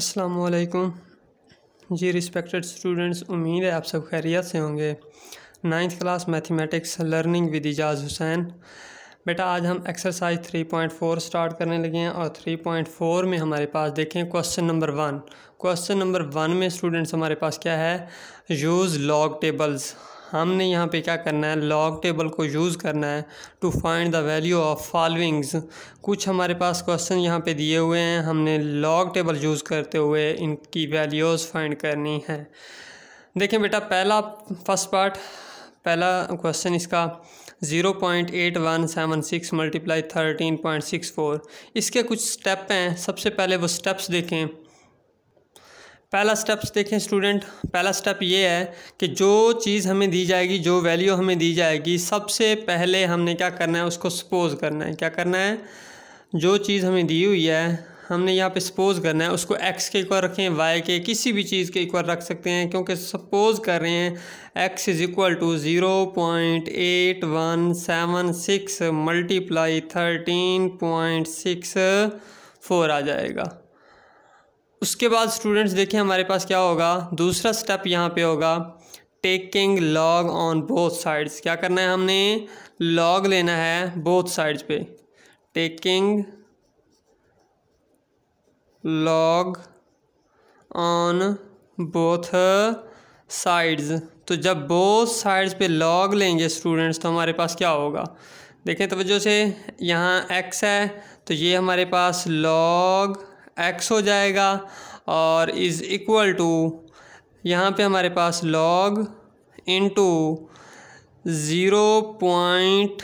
असलकम जी respected students उम्मीद है आप सब खैरियत से होंगे ninth class mathematics learning with Ijaz Hussain बेटा आज हम एक्सरसाइज 3.4 स्टार्ट करने लगे हैं और 3.4 में हमारे पास देखें question number one question number one में स्टूडेंट्स हमारे पास क्या है यूज़ लॉग टेबल्स हमने यहाँ पे क्या करना है लॉग टेबल को यूज़ करना है to find the value of followings कुछ हमारे पास क्वेश्चन यहाँ पे दिए हुए हैं हमने लॉग टेबल यूज़ करते हुए इनकी वैल्यूज़ फाइंड करनी है देखें बेटा पहला फर्स्ट पार्ट पहला क्वेश्चन इसका zero point eight one seven six multiply thirteen point six four इसके कुछ स्टेप हैं सबसे पहले वो स्टेप्स देखें पहला स्टेप्स देखें स्टूडेंट पहला स्टेप ये है कि जो चीज़ हमें दी जाएगी जो वैल्यू हमें दी जाएगी सबसे पहले हमने क्या करना है उसको सपोज करना है क्या करना है जो चीज़ हमें दी हुई है हमने यहाँ पे सपोज करना है उसको एक्स के इक्वल रखें वाई के किसी भी चीज़ के इक्वल रख सकते हैं क्योंकि सपोज कर रहे हैं x is equal to zero point eight one seven six multiply thirteen point six four आ जाएगा उसके बाद स्टूडेंट्स देखिए हमारे पास क्या होगा दूसरा स्टेप यहाँ पे होगा taking log on both sides क्या करना है हमने लॉग लेना है बोथ साइड्स पे taking log on both sides तो जब बोथ साइड्स पे लॉग लेंगे स्टूडेंट्स तो हमारे पास क्या होगा देखें तवज्जो से यहाँ एक्स है तो ये हमारे पास लॉग एक्स हो जाएगा और इज़ इक्वल टू यहाँ पे हमारे पास log into zero point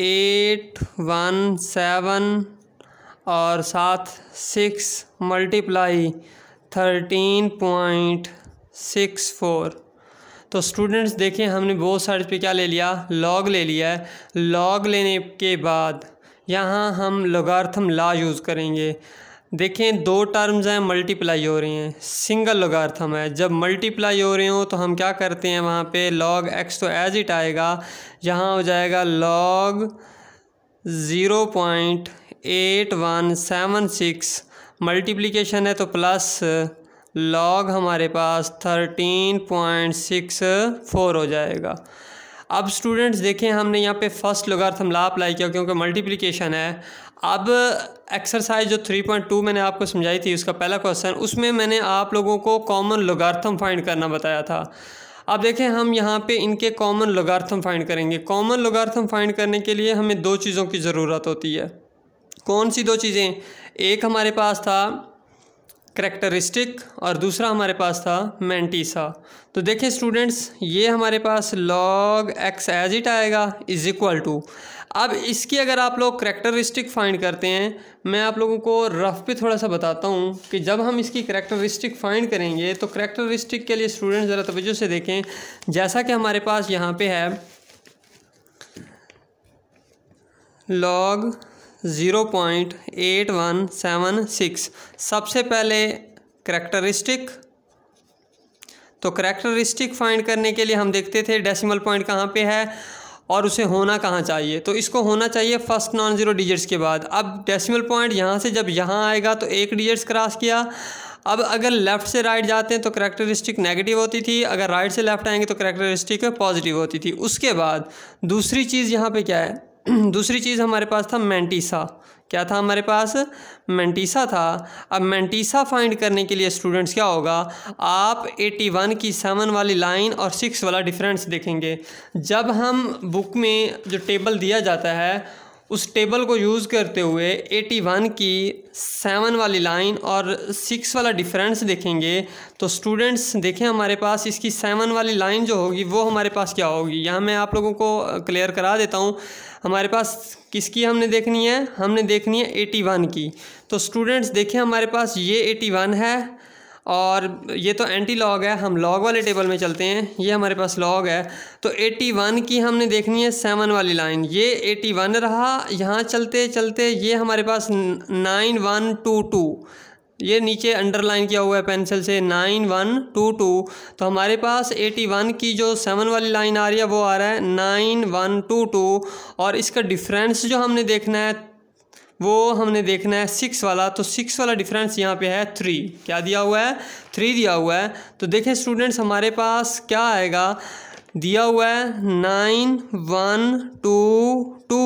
eight one seven और साथ six multiply thirteen point six four तो स्टूडेंट्स देखें हमने बहुत सारे पे क्या ले लिया लॉग ले लिया है लॉग लेने के बाद यहाँ हम लोगार्थम ला यूज़ करेंगे देखें दो टर्म्स हैं मल्टीप्लाई हो रही हैं सिंगल लोगार्थम है जब मल्टीप्लाई हो रही हो तो हम क्या करते हैं वहाँ पे लॉग एक्स तो एज इट आएगा यहाँ हो जाएगा log zero point eight one seven six multiplication है तो प्लस लॉग हमारे पास थर्टीन पॉइंट सिक्स फोर हो जाएगा अब स्टूडेंट्स देखें हमने यहाँ पे फर्स्ट लोगार्थम ला अप्लाई किया क्योंकि मल्टीप्लिकेशन है अब एक्सरसाइज जो 3.2 मैंने आपको समझाई थी उसका पहला क्वेश्चन उसमें मैंने आप लोगों को कॉमन लगार्थम फाइंड करना बताया था अब देखें हम यहाँ पे इनके कॉमन लगार्थम फाइंड करेंगे कॉमन लगार्थम फाइंड करने के लिए हमें दो चीज़ों की ज़रूरत होती है कौन सी दो चीज़ें एक हमारे पास था करैक्टरिस्टिक और दूसरा हमारे पास था मैंटीसा तो देखें स्टूडेंट्स ये हमारे पास लॉग एक्स एज इट आएगा इज इक्वल टू अब इसकी अगर आप लोग करैक्टरिस्टिक फाइंड करते हैं मैं आप लोगों को रफ पे थोड़ा सा बताता हूँ कि जब हम इसकी करैक्टरिस्टिक फाइंड करेंगे तो करैक्टरिस्टिक के लिए स्टूडेंट ज़रा तवज्जो से देखें जैसा कि हमारे पास यहाँ पर है log zero point eight one seven six सबसे पहले करैक्टरिस्टिक तो करैक्टरिस्टिक फाइंड करने के लिए हम देखते थे डेसिमल पॉइंट कहाँ पे है और उसे होना कहाँ चाहिए तो इसको होना चाहिए फर्स्ट नॉन ज़ीरो डिजिट्स के बाद अब डेसिमल पॉइंट यहाँ से जब यहाँ आएगा तो एक डिजिट्स क्रॉस किया अब अगर लेफ़्ट से राइट जाते हैं तो करैक्टरिस्टिक नेगेटिव होती थी अगर राइट से लेफ़्ट आएंगे तो करैक्टरिस्टिक पॉजिटिव होती थी उसके बाद दूसरी चीज़ यहाँ पे क्या है दूसरी चीज़ हमारे पास था मैंटीसा क्या था हमारे पास मैंटीसा था अब मैंटीसा फाइंड करने के लिए स्टूडेंट्स क्या होगा आप 81 की सेवन वाली लाइन और सिक्स वाला डिफरेंस देखेंगे जब हम बुक में जो टेबल दिया जाता है उस टेबल को यूज़ करते हुए 81 की सेवन वाली लाइन और सिक्स वाला डिफरेंस देखेंगे तो स्टूडेंट्स देखें हमारे पास इसकी सेवन वाली लाइन जो होगी वो हमारे पास क्या होगी यहाँ मैं आप लोगों को क्लियर करा देता हूँ हमारे पास किसकी हमने देखनी है हमने देखनी है एटी वन की तो स्टूडेंट्स देखें हमारे पास ये एटी वन है और ये तो एंटी लॉग है हम लॉग वाले टेबल में चलते हैं ये हमारे पास लॉग है तो एटी वन की हमने देखनी है सेवन वाली लाइन ये एटी वन रहा यहाँ चलते चलते ये हमारे पास नाइन वन टू टू ये नीचे अंडरलाइन किया हुआ है पेंसिल से नाइन वन टू टू तो हमारे पास एटी वन की जो सेवन वाली लाइन आ रही है वो आ रहा है नाइन वन टू टू और इसका डिफरेंस जो हमने देखना है वो हमने देखना है सिक्स वाला तो सिक्स वाला डिफरेंस यहाँ पे है थ्री क्या दिया हुआ है थ्री दिया हुआ है तो देखें स्टूडेंट्स हमारे पास क्या आएगा दिया हुआ है nine one two two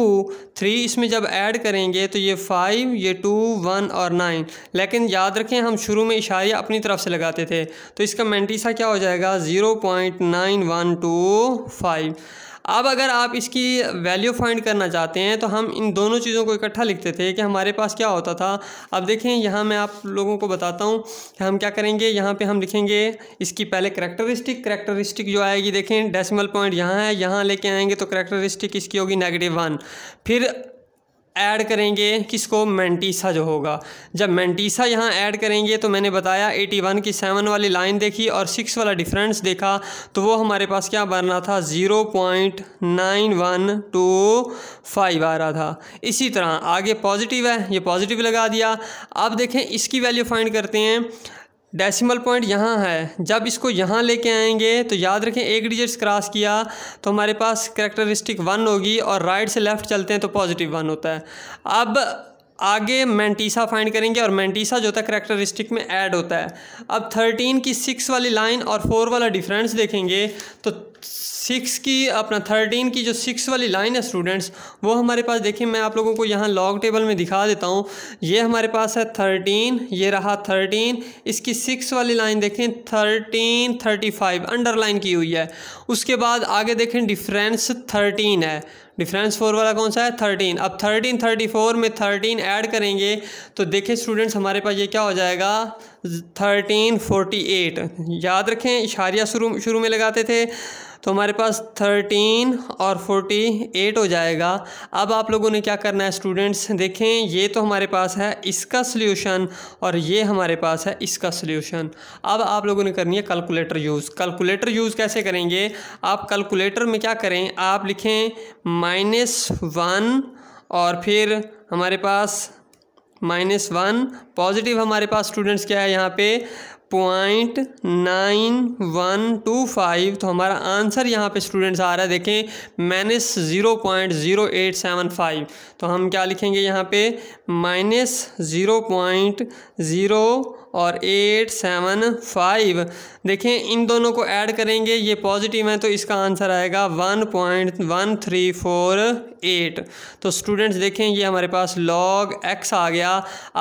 three इसमें जब ऐड करेंगे तो ये फाइव ये टू वन और नाइन लेकिन याद रखें हम शुरू में इशारे अपनी तरफ से लगाते थे तो इसका मेंटीसा क्या हो जाएगा zero point nine one two five अब अगर आप इसकी वैल्यू फाइंड करना चाहते हैं तो हम इन दोनों चीज़ों को इकट्ठा लिखते थे कि हमारे पास क्या होता था अब देखें यहाँ मैं आप लोगों को बताता हूँ कि हम क्या करेंगे यहाँ पर हम लिखेंगे इसकी पहले करेक्टरिस्टिक करेक्टरिस्टिक जो आएगी देखें डेसिमल पॉइंट यहाँ है यहाँ लेके आएंगे तो करेक्टरिस्टिक इसकी होगी नेगेटिव वन फिर ऐड करेंगे किसको मेंटीसा जो होगा जब मेंटीसा यहाँ ऐड करेंगे तो मैंने बताया 81 की सेवन वाली लाइन देखी और सिक्स वाला डिफरेंस देखा तो वो हमारे पास क्या बनना था zero point nine one two five आ रहा था इसी तरह आगे पॉजिटिव है ये पॉजिटिव लगा दिया अब देखें इसकी वैल्यू फाइंड करते हैं डेसिमल पॉइंट यहाँ है जब इसको यहाँ लेके आएंगे तो याद रखें एक डिजिट्स क्रॉस किया तो हमारे पास करेक्टरिस्टिक वन होगी और राइट से लेफ़्ट चलते हैं तो पॉजिटिव वन होता है अब आगे मैंटीसा फाइंड करेंगे और मैंटीसा जो होता है करेक्टरिस्टिक में ऐड होता है अब थर्टीन की सिक्स वाली लाइन और फोर वाला डिफरेंस देखेंगे तो सिक्स की अपना थर्टीन की जो सिक्स वाली लाइन है स्टूडेंट्स वो हमारे पास देखिए मैं आप लोगों को यहाँ लॉग टेबल में दिखा देता हूँ ये हमारे पास है थर्टीन ये रहा थर्टीन इसकी सिक्स वाली लाइन देखें थर्टीन थर्टी फाइव अंडरलाइन की हुई है उसके बाद आगे देखें डिफरेंस थर्टीन है डिफरेंस फोर वाला कौन सा है थर्टीन अब थर्टीन थर्टी फोर में थर्टीन ऐड करेंगे तो देखें स्टूडेंट्स हमारे पास ये क्या हो जाएगा थर्टीन फोर्टी एट याद रखें इशारिया शुरू शुरू में लगाते थे तो हमारे पास थर्टीन और फोर्टी एट हो जाएगा अब आप लोगों ने क्या करना है स्टूडेंट्स देखें ये तो हमारे पास है इसका सोल्यूशन और ये हमारे पास है इसका सोल्यूशन अब आप लोगों ने करनी है कैलकुलेटर यूज़ कैलकुलेटर यूज़ कैसे करेंगे आप कैलकुलेटर में क्या करें आप लिखें माइनस वन और फिर हमारे पास माइनस वन पॉजिटिव हमारे पास स्टूडेंट्स क्या है यहाँ पे point nine one two five तो हमारा आंसर यहाँ पे स्टूडेंट्स आ रहा है देखें minus zero point zero eight seven five तो हम क्या लिखेंगे यहाँ पे माइनस ज़ीरो पॉइंट ज़ीरो और एट सेवन फाइव देखें इन दोनों को ऐड करेंगे ये पॉजिटिव है तो इसका आंसर आएगा one point one three four eight तो स्टूडेंट्स देखें ये हमारे पास लॉग एक्स आ गया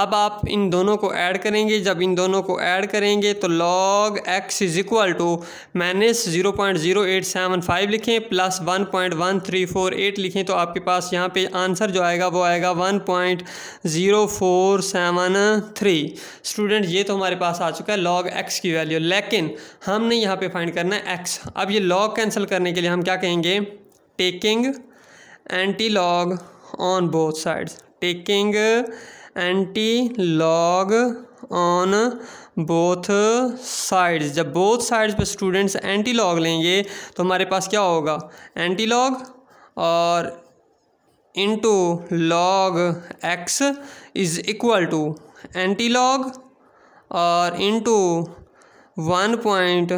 अब आप इन दोनों को ऐड करेंगे जब इन दोनों को ऐड करेंगे तो log x is equal to minus zero point zero eight seven five लिखें plus one point one three four eight लिखें तो आपके पास यहाँ पे आंसर जो आएगा वो आएगा one point zero four seven three student ये तो हमारे पास आ चुका है लॉग एक्स की वैल्यू लेकिन हमने यहाँ पे फाइंड करना है एक्स अब ये लॉग कैंसिल करने के लिए हम क्या कहेंगे taking antilog on both sides taking antilog on both sides जब बोथ साइड्स पे स्टूडेंट्स एंटी लॉग लेंगे तो हमारे पास क्या होगा एंटी लॉग और into log x is equal to antilog और into one point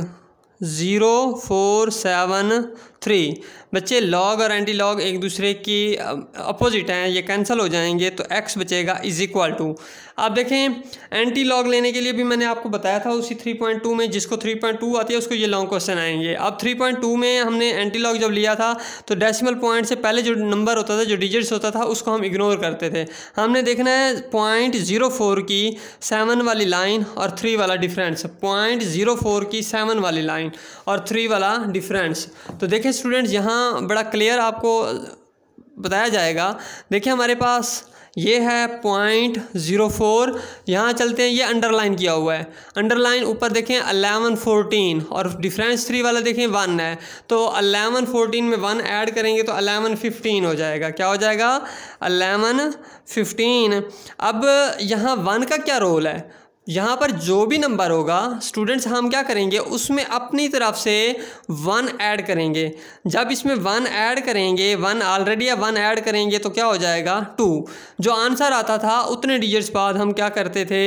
zero four seven three बच्चे लॉग और एंटी लॉग एक दूसरे की अपोजिट हैं ये कैंसिल हो जाएंगे तो एक्स बचेगा इज इक्वल टू आप देखें एंटी लॉग लेने के लिए भी मैंने आपको बताया था उसी थ्री पॉइंट टू में जिसको थ्री पॉइंट टू आती है उसको ये लॉन्ग क्वेश्चन आएंगे अब थ्री पॉइंट टू में हमने एंटी लॉग जब लिया था तो डेसिमल पॉइंट से पहले जो नंबर होता था जो डिजिट्स होता था उसको हम इग्नोर करते थे हमने देखना है पॉइंट ज़ीरो फोर की सेवन वाली लाइन और थ्री वाला डिफरेंस पॉइंट ज़ीरो फोर की सेवन वाली लाइन और थ्री वाला डिफरेंस तो देखें देखिए स्टूडेंट्स यहाँ बड़ा क्लियर आपको बताया जाएगा देखिए हमारे पास ये है पॉइंट ज़ीरो फोर यहाँ चलते हैं ये अंडरलाइन किया हुआ है अंडरलाइन ऊपर देखें अलेवन फोर्टीन और डिफरेंस थ्री वाला देखें वन है तो अलेवन फोर्टीन में वन ऐड करेंगे तो अलेवन फिफ्टीन हो जाएगा क्या हो जाएगा अलेवन फिफ्टीन अब यहाँ वन का क्या रोल है यहाँ पर जो भी नंबर होगा स्टूडेंट्स हम क्या करेंगे उसमें अपनी तरफ से वन ऐड करेंगे जब इसमें वन ऐड करेंगे वन ऑलरेडी या वन ऐड करेंगे तो क्या हो जाएगा टू जो आंसर आता था उतने डिजिट्स बाद हम क्या करते थे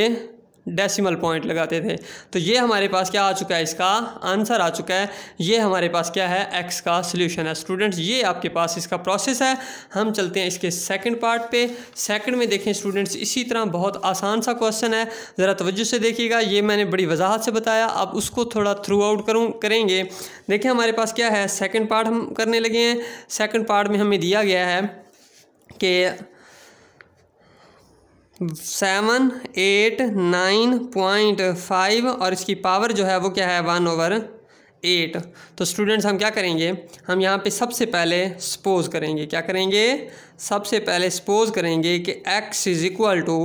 डेसिमल पॉइंट लगाते थे तो ये हमारे पास क्या आ चुका है इसका आंसर आ चुका है ये हमारे पास क्या है एक्स का सोल्यूशन है स्टूडेंट्स ये आपके पास इसका प्रोसेस है हम चलते हैं इसके सेकंड पार्ट पे सेकंड में देखें स्टूडेंट्स इसी तरह बहुत आसान सा क्वेश्चन है ज़रा तवज्जो से देखिएगा ये मैंने बड़ी वजाहत से बताया अब उसको थोड़ा थ्रू आउट करूँ करेंगे देखें हमारे पास क्या है सेकेंड पार्ट हम करने लगे हैं सेकेंड पार्ट में हमें दिया गया है कि seven eight nine point five और इसकी पावर जो है वो क्या है वन ओवर एट तो स्टूडेंट्स हम क्या करेंगे हम यहाँ पे सबसे पहले सपोज़ करेंगे क्या करेंगे सबसे पहले सपोज़ करेंगे कि x is equal to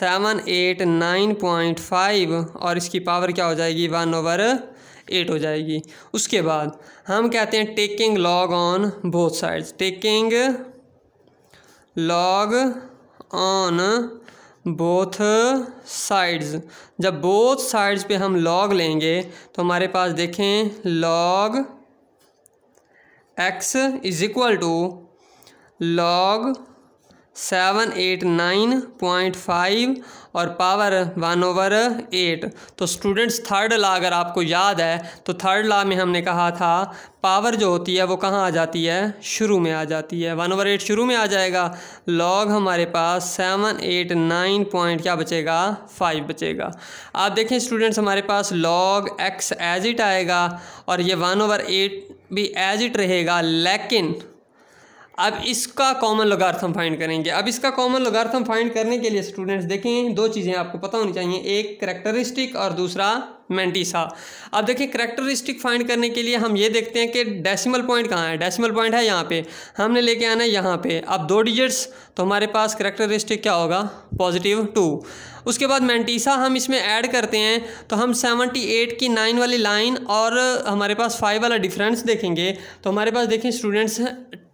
seven eight nine point five और इसकी पावर क्या हो जाएगी वन ओवर एट हो जाएगी उसके बाद हम कहते हैं taking log on both sides taking log on both sides जब बोथ साइड्स पे हम लॉग लेंगे तो हमारे पास देखें log x is equal to log seven eight nine point five और पावर वन ओवर एट तो स्टूडेंट्स थर्ड ला अगर आपको याद है तो थर्ड ला में हमने कहा था पावर जो होती है वो कहाँ आ जाती है शुरू में आ जाती है वन ओवर एट शुरू में आ जाएगा लॉग हमारे पास सेवन एट नाइन पॉइंट क्या बचेगा फाइव बचेगा आप देखें स्टूडेंट्स हमारे पास लॉग एक्स एज इट आएगा और ये वन ओवर एट भी एज इट रहेगा लेकिन अब इसका कॉमन लोगार्थम फाइंड करेंगे अब इसका कॉमन लोगार्थम फाइंड करने के लिए स्टूडेंट्स देखें दो चीज़ें आपको पता होनी चाहिए एक करेक्टरिस्टिक और दूसरा मेंटिसा अब देखिए करेक्टरिस्टिक फाइंड करने के लिए हम ये देखते हैं कि डेसिमल पॉइंट कहाँ है डेसिमल पॉइंट है यहाँ पे हमने लेके आना है यहाँ पे अब दो डिजिट्स तो हमारे पास करेक्टरिस्टिक क्या होगा पॉजिटिव टू उसके बाद मेंटिसा हम इसमें ऐड करते हैं तो हम सेवेंटी एट की नाइन वाली लाइन और हमारे पास फाइव वाला डिफरेंस देखेंगे तो हमारे पास देखें स्टूडेंट्स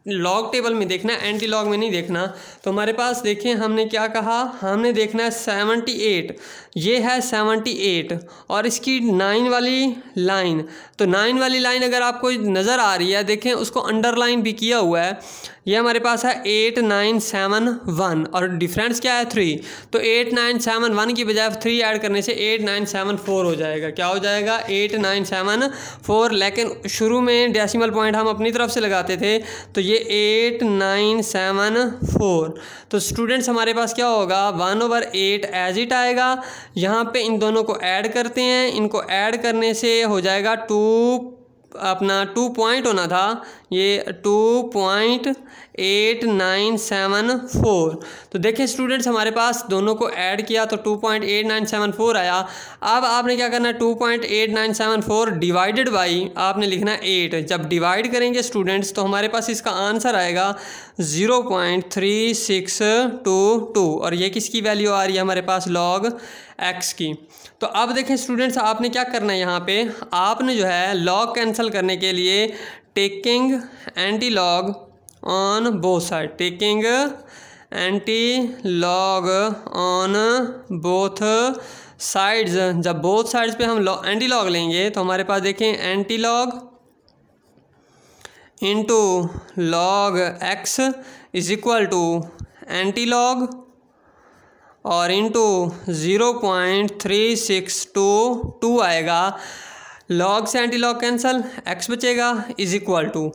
लॉग टेबल में देखना है एंटी लॉग में नहीं देखना तो हमारे पास देखें हमने क्या कहा हमने देखना है सेवनटी एट ये है सेवनटी एट और इसकी नाइन वाली लाइन तो नाइन वाली लाइन अगर आपको नज़र आ रही है देखें उसको अंडरलाइन भी किया हुआ है ये हमारे पास है एट नाइन सेवन वन और डिफरेंस क्या है थ्री तो एट नाइन सेवन वन की बजाय थ्री ऐड करने से एट नाइन सेवन फोर हो जाएगा क्या हो जाएगा एट नाइन सेवन फोर लेकिन शुरू में डेसिमल पॉइंट हम अपनी तरफ से लगाते थे तो ये एट नाइन सेवन फोर तो स्टूडेंट्स हमारे पास क्या होगा one over eight as it आएगा यहाँ पे इन दोनों को ऐड करते हैं इनको ऐड करने से हो जाएगा टू अपना टू पॉइंट होना था ये two point eight nine seven four तो देखें स्टूडेंट्स हमारे पास दोनों को ऐड किया तो two point eight nine seven four आया अब आपने क्या करना है two point eight nine seven four divided by आपने लिखना एट जब डिवाइड करेंगे स्टूडेंट्स तो हमारे पास इसका आंसर आएगा zero point three six two two और ये किसकी वैल्यू आ रही है हमारे पास लॉग एक्स की तो अब देखें स्टूडेंट्स आपने क्या करना है यहाँ पर आपने जो है लॉग कैंसिल करने के लिए taking antilog on both side taking antilog on both sides जब बोथ साइड्स पे हम एंटी लॉग लेंगे तो हमारे पास देखें antilog into log x is equal to antilog और into zero point three six two two आएगा लॉग से एंटी लॉग कैंसल एक्स बचेगा इज इक्वल टू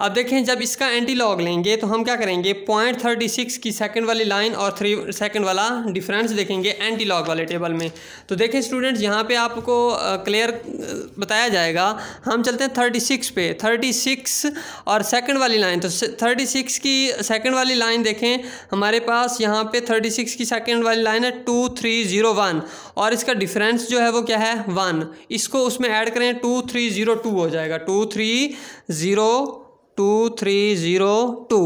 अब देखें जब इसका एंटी लॉग लेंगे तो हम क्या करेंगे पॉइंट थर्टी सिक्स की सेकंड वाली लाइन और थ्री सेकंड वाला डिफरेंस देखेंगे एंटी लॉग वाले टेबल में तो देखें स्टूडेंट्स यहाँ पे आपको क्लियर बताया जाएगा हम चलते हैं थर्टी सिक्स पे थर्टी सिक्स और सेकंड वाली लाइन तो थर्टी सिक्स की सेकंड वाली लाइन देखें हमारे पास यहाँ पर थर्टी सिक्स की सेकेंड वाली लाइन है टू थ्री ज़ीरो वन और इसका डिफरेंस जो है वो क्या है वन इसको उसमें ऐड करें टू थ्री ज़ीरो टू हो जाएगा two three zero two three zero two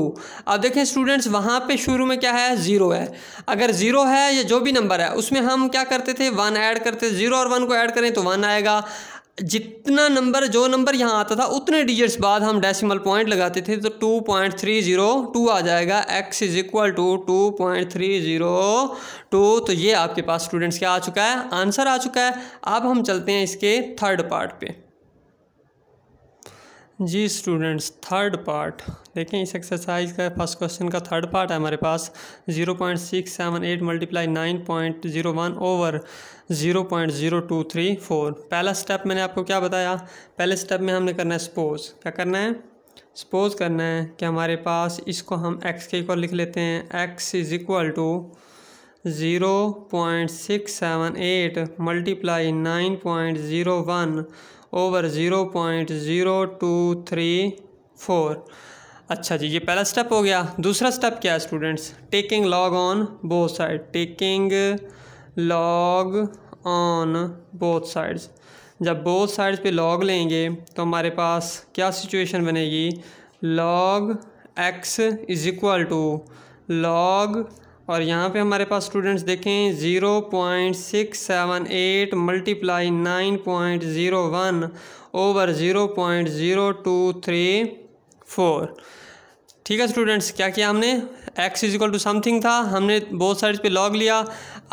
अब देखें स्टूडेंट्स वहाँ पे शुरू में क्या है ज़ीरो है अगर ज़ीरो है या जो भी नंबर है उसमें हम क्या करते थे वन ऐड करते ज़ीरो और वन को ऐड करें तो वन आएगा जितना नंबर जो नंबर यहाँ आता था उतने डिजिट्स बाद हम डेसिमल पॉइंट लगाते थे तो two point three zero two आ जाएगा x is equal to two point three zero two तो ये आपके पास स्टूडेंट्स क्या आ चुका है आंसर आ चुका है अब हम चलते हैं इसके थर्ड पार्ट पे जी स्टूडेंट्स थर्ड पार्ट देखें इस एक्सरसाइज का फर्स्ट क्वेश्चन का थर्ड पार्ट है हमारे पास zero point six seven eight multiply nine point zero one over zero point zero two three four पहला स्टेप मैंने आपको क्या बताया पहले स्टेप में हमने करना है सपोज़ क्या करना है सपोज़ करना है कि हमारे पास इसको हम एक्स के इक्वल लिख लेते हैं x is equal to zero point six seven eight multiply nine point zero one over zero point zero two three four अच्छा जी ये पहला स्टेप हो गया दूसरा स्टेप क्या है students taking log on both side taking log on both sides जब बोथ साइड्स पे लॉग लेंगे तो हमारे पास क्या सिचुएशन बनेगी log x is equal to log और यहाँ पे हमारे पास स्टूडेंट्स देखें zero point six seven eight multiply nine point zero one over zero point zero two three four ठीक है स्टूडेंट्स क्या किया हमने x is equal to something था हमने बहुत साइड पे लॉग लिया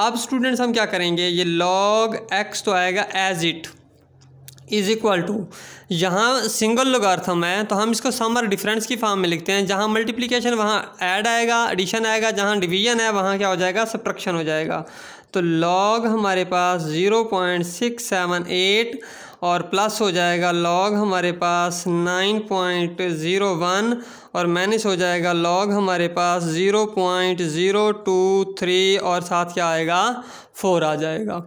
अब स्टूडेंट्स हम क्या करेंगे ये लॉग x तो आएगा as it is equal to यहाँ सिंगल लोगार्थम है तो हम इसको समर डिफरेंस की फॉर्म में लिखते हैं जहाँ मल्टीप्लीकेशन वहाँ ऐड आएगा एडिशन आएगा जहाँ डिवीजन है वहाँ क्या हो जाएगा सप्रक्शन हो जाएगा तो लॉग हमारे पास zero point six seven eight और प्लस हो जाएगा लॉग हमारे पास नाइन पॉइंट ज़ीरो वन और माइनस हो जाएगा लॉग हमारे पास zero point zero two three और साथ क्या आएगा फोर आ जाएगा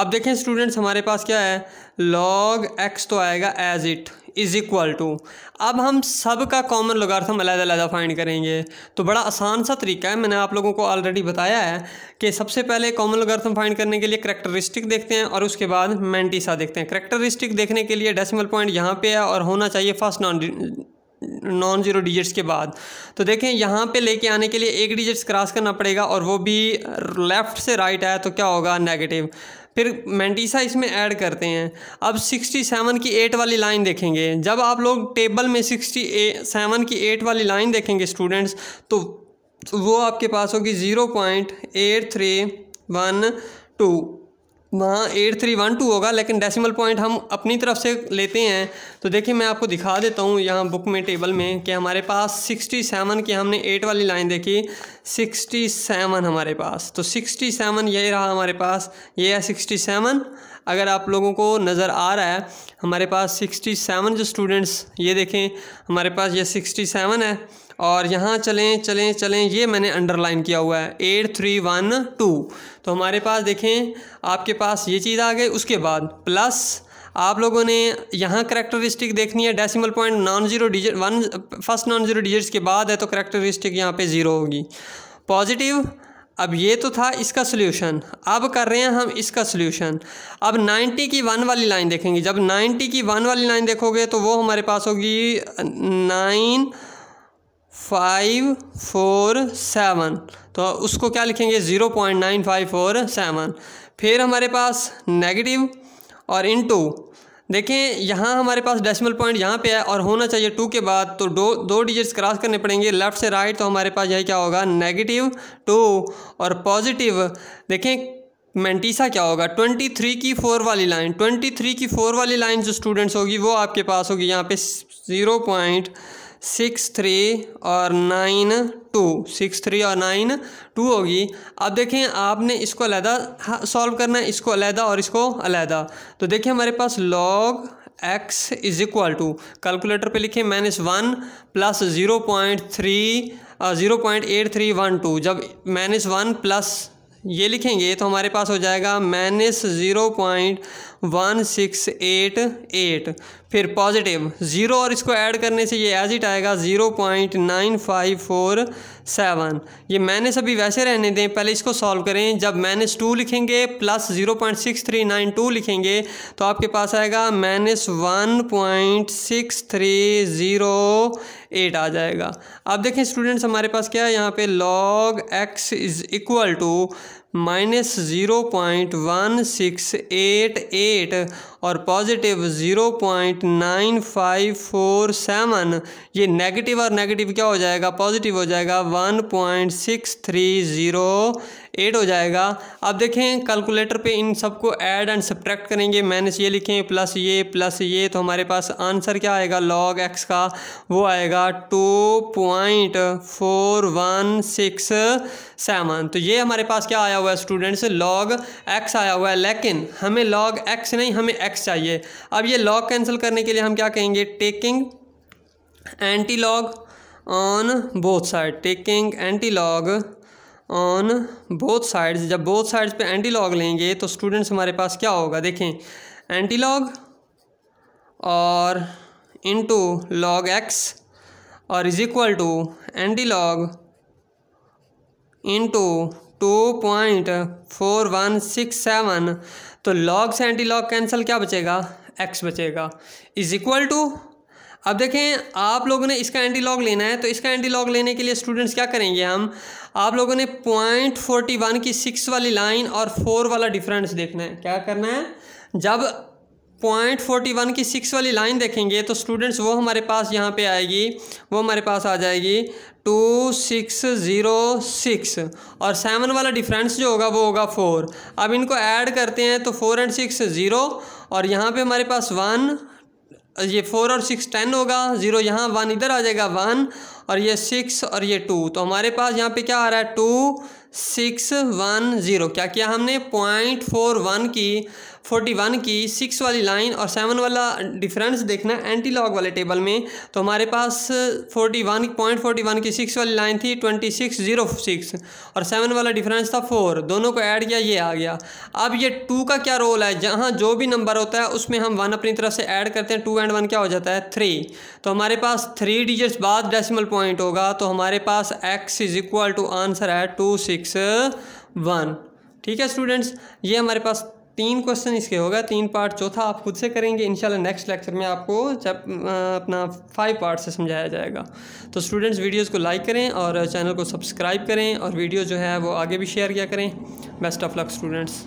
अब देखें स्टूडेंट्स हमारे पास क्या है लॉग एक्स तो आएगा as it is equal to अब हम सब का कॉमन लोगार्थम अलग अलग फाइंड करेंगे तो बड़ा आसान सा तरीका है मैंने आप लोगों को ऑलरेडी बताया है कि सबसे पहले कॉमन लोगार्थम फाइंड करने के लिए करेक्टरिस्टिक देखते हैं और उसके बाद मेंटिसा देखते हैं करेक्टरिस्टिक देखने के लिए डेसिमल पॉइंट यहाँ पे है और होना चाहिए first non non zero digits के बाद तो देखें यहाँ पे लेके आने के लिए एक डिजिट्स क्रॉस करना पड़ेगा और वो भी लेफ़्ट से राइट आया तो क्या होगा नेगेटिव फिर मेंटिसा इसमें ऐड करते हैं अब 67 की 8 वाली लाइन देखेंगे जब आप लोग टेबल में 67 की 8 वाली लाइन देखेंगे स्टूडेंट्स तो वो आपके पास होगी zero point eight three one two वहाँ एट थ्री वन टू होगा लेकिन डेसिमल पॉइंट हम अपनी तरफ से लेते हैं तो देखिए मैं आपको दिखा देता हूँ यहाँ बुक में टेबल में कि हमारे पास सिक्सटी सेवन की हमने एट वाली लाइन देखी सिक्सटी सेवन हमारे पास तो सिक्सटी सेवन ये रहा हमारे पास ये है सिक्सटी सेवन अगर आप लोगों को नज़र आ रहा है हमारे पास सिक्सटी सेवन जो स्टूडेंट्स ये देखें हमारे पास ये सिक्सटी सेवन है और यहाँ चलें चलें चलें ये मैंने अंडरलाइन किया हुआ है एट थ्री वन टू तो हमारे पास देखें आपके पास ये चीज़ आ गई उसके बाद प्लस आप लोगों ने यहाँ करेक्टरिस्टिक देखनी है decimal point non zero digit one first non zero digits के बाद है तो करेक्टरिस्टिक यहाँ पे ज़ीरो होगी पॉजिटिव अब ये तो था इसका सोल्यूशन अब कर रहे हैं हम इसका सोल्यूशन अब 90 की वन वाली लाइन देखेंगे जब 90 की वन वाली लाइन देखोगे तो वो हमारे पास होगी नाइन फाइव फोर सेवन तो उसको क्या लिखेंगे zero point nine five four seven फिर हमारे पास नेगेटिव और इनटू देखें यहाँ हमारे पास डेसिमल पॉइंट यहाँ पे है और होना चाहिए टू के बाद तो दो दो डिजिट्स क्रॉस करने पड़ेंगे लेफ़्ट से राइट तो हमारे पास यह क्या होगा नेगेटिव टू और पॉजिटिव देखें मेंटीसा क्या होगा ट्वेंटी थ्री की फ़ोर वाली लाइन ट्वेंटी थ्री की फ़ोर वाली लाइन जो स्टूडेंट्स होगी वो आपके पास होगी यहाँ पे ज़ीरो पॉइंट सिक्स थ्री और नाइन टू सिक्स थ्री और नाइन टू होगी अब देखें आपने इसको अलहदा सॉल्व करना है इसको अलहदा और इसको अलहदा तो देखिए हमारे पास log x is equal to calculator पे लिखें minus one plus zero point three zero point eight three one two जब माइनस वन प्लस ये लिखेंगे तो हमारे पास हो जाएगा minus zero point one six eight eight फिर पॉजिटिव ज़ीरो और इसको ऐड करने से ये एज इट आएगा zero point nine five four seven ये मैंने अभी वैसे रहने दें पहले इसको सॉल्व करें जब माइनस टू लिखेंगे plus zero point six three nine two लिखेंगे तो आपके पास आएगा minus one point six three zero eight आ जाएगा अब देखें स्टूडेंट्स हमारे पास क्या है यहाँ पे log x is equal to minus zero point one six eight eight और positive zero point nine five four seven ये नेगेटिव और नेगेटिव क्या हो जाएगा पॉजिटिव हो जाएगा one point six three zero eight हो जाएगा अब देखें कैलकुलेटर पे इन सबको ऐड एंड सब्ट्रैक्ट करेंगे माइनस ये लिखें प्लस ये प्लस ये तो हमारे पास आंसर क्या आएगा लॉग एक्स का वो आएगा two point four one six seven तो ये हमारे पास क्या आया हुआ है स्टूडेंट्स लॉग एक्स आया हुआ है लेकिन हमें लॉग एक्स नहीं हमें एक्स चाहिए अब ये लॉग कैंसिल करने के लिए हम क्या कहेंगे taking antilog on both side taking antilog on both sides जब बोथ साइड्स पे एंटी लॉग लेंगे तो स्टूडेंट्स हमारे पास क्या होगा देखें एंटी लॉग और इनटू लॉग एक्स और is equal to antilog into two point four one six seven तो लॉग से एंटी लॉग कैंसिल क्या बचेगा एक्स बचेगा इज इक्वल टू अब देखें आप लोगों ने इसका एंटी लॉग लेना है तो इसका एंटी लॉग लेने के लिए स्टूडेंट्स क्या करेंगे हम आप लोगों ने पॉइंट फोर्टी वन की सिक्स वाली लाइन और फोर वाला डिफरेंस देखना है क्या करना है जब पॉइंट फोर्टी वन की सिक्स वाली लाइन देखेंगे तो स्टूडेंट्स वो हमारे पास यहाँ पे आएगी वो हमारे पास आ जाएगी टू सिक्स ज़ीरो सिक्स और सेवन वाला डिफरेंस जो होगा वो होगा फोर अब इनको ऐड करते हैं तो फोर एंड सिक्स ज़ीरो और यहाँ पे हमारे पास वन ये फोर और सिक्स टेन होगा ज़ीरो यहाँ वन इधर आ जाएगा वन और ये सिक्स और ये टू तो हमारे पास यहाँ पे क्या आ रहा है टू सिक्स वन ज़ीरो क्या किया हमने पॉइंट फोर वन की फोर्टी वन की सिक्स वाली लाइन और सेवन वाला डिफरेंस देखना एंटी लॉग वाले टेबल में तो हमारे पास forty one point forty one की सिक्स वाली लाइन थी ट्वेंटी सिक्स जीरो सिक्स और सेवन वाला डिफरेंस था फोर दोनों को ऐड किया ये आ गया अब ये टू का क्या रोल है जहाँ जो भी नंबर होता है उसमें हम वन अपनी तरफ से ऐड करते हैं टू एंड वन क्या हो जाता है थ्री तो हमारे पास थ्री डिजिट्स बाद डेसिमल पॉइंट होगा तो हमारे पास x is equal to answer है टू सिक्स वन ठीक है स्टूडेंट्स ये हमारे पास तीन क्वेश्चन इसके होगा तीन पार्ट चौथा आप खुद से करेंगे इंशाल्लाह नेक्स्ट लेक्चर में आपको जब अपना फाइव पार्ट से समझाया जाएगा तो स्टूडेंट्स वीडियोस को लाइक करें और चैनल को सब्सक्राइब करें और वीडियो जो है वो आगे भी शेयर किया करें बेस्ट ऑफ लक स्टूडेंट्स